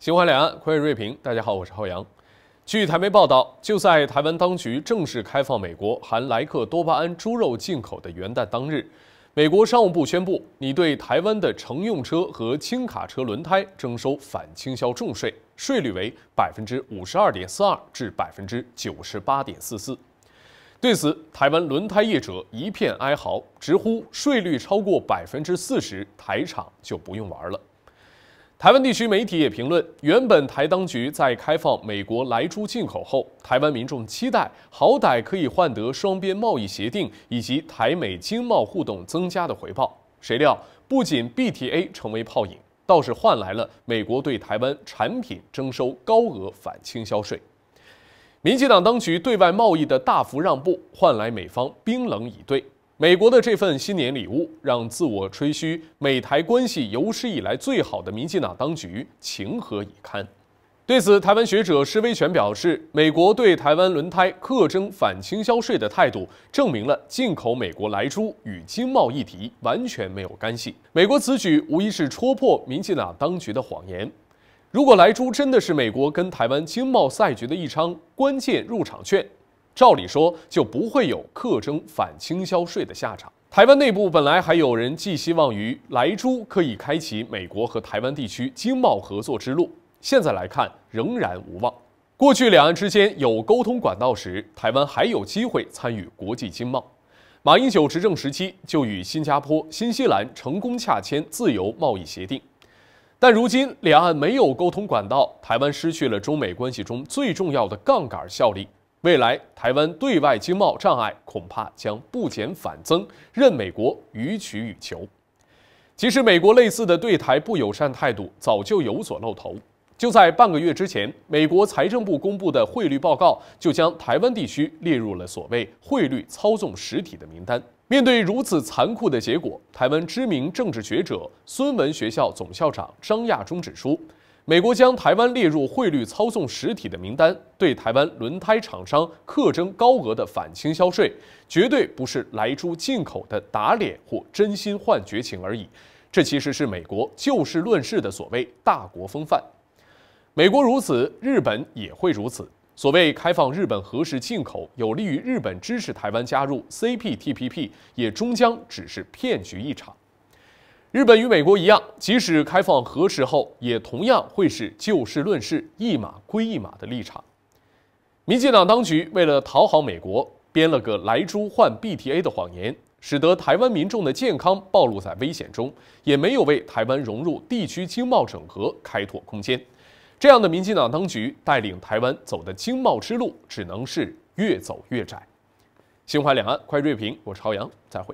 新华两岸，快悦锐平，大家好，我是浩洋。据台媒报道，就在台湾当局正式开放美国含莱克多巴胺猪肉进口的元旦当日，美国商务部宣布，拟对台湾的乘用车和轻卡车轮胎征收反倾销重税，税率为百分之五十二点四二至百分之九十八点四四。对此，台湾轮胎业者一片哀嚎，直呼税率超过百分之四十，台厂就不用玩了。台湾地区媒体也评论，原本台当局在开放美国来猪进口后，台湾民众期待好歹可以换得双边贸易协定以及台美经贸互动增加的回报，谁料不仅 BTA 成为泡影，倒是换来了美国对台湾产品征收高额反倾销税。民进党当局对外贸易的大幅让步，换来美方冰冷以对。美国的这份新年礼物，让自我吹嘘美台关系有史以来最好的民进党当局情何以堪？对此，台湾学者施威权表示，美国对台湾轮胎课征反倾销税的态度，证明了进口美国莱猪与经贸议题完全没有干系。美国此举无疑是戳破民进党当局的谎言。如果莱猪真的是美国跟台湾经贸赛局的一张关键入场券。照理说就不会有课征反倾销税的下场。台湾内部本来还有人寄希望于莱猪可以开启美国和台湾地区经贸合作之路，现在来看仍然无望。过去两岸之间有沟通管道时，台湾还有机会参与国际经贸。马英九执政时期就与新加坡、新西兰成功洽签自由贸易协定，但如今两岸没有沟通管道，台湾失去了中美关系中最重要的杠杆效力。未来台湾对外经贸障碍恐怕将不减反增，任美国予取予求。其实，美国类似的对台不友善态度早就有所露头。就在半个月之前，美国财政部公布的汇率报告就将台湾地区列入了所谓汇率操纵实体的名单。面对如此残酷的结果，台湾知名政治学者、孙文学校总校长张亚中指出。美国将台湾列入汇率操纵实体的名单，对台湾轮胎厂商课征高额的反倾销税，绝对不是来猪进口的打脸或真心换绝情而已，这其实是美国就事论事的所谓大国风范。美国如此，日本也会如此。所谓开放日本核实进口，有利于日本支持台湾加入 CPTPP，也终将只是骗局一场。日本与美国一样，即使开放核时后，也同样会是就事论事、一码归一码的立场。民进党当局为了讨好美国，编了个来猪换 BTA 的谎言，使得台湾民众的健康暴露在危险中，也没有为台湾融入地区经贸整合开拓空间。这样的民进党当局带领台湾走的经贸之路，只能是越走越窄。心怀两岸，快锐评，我是朝阳，再会。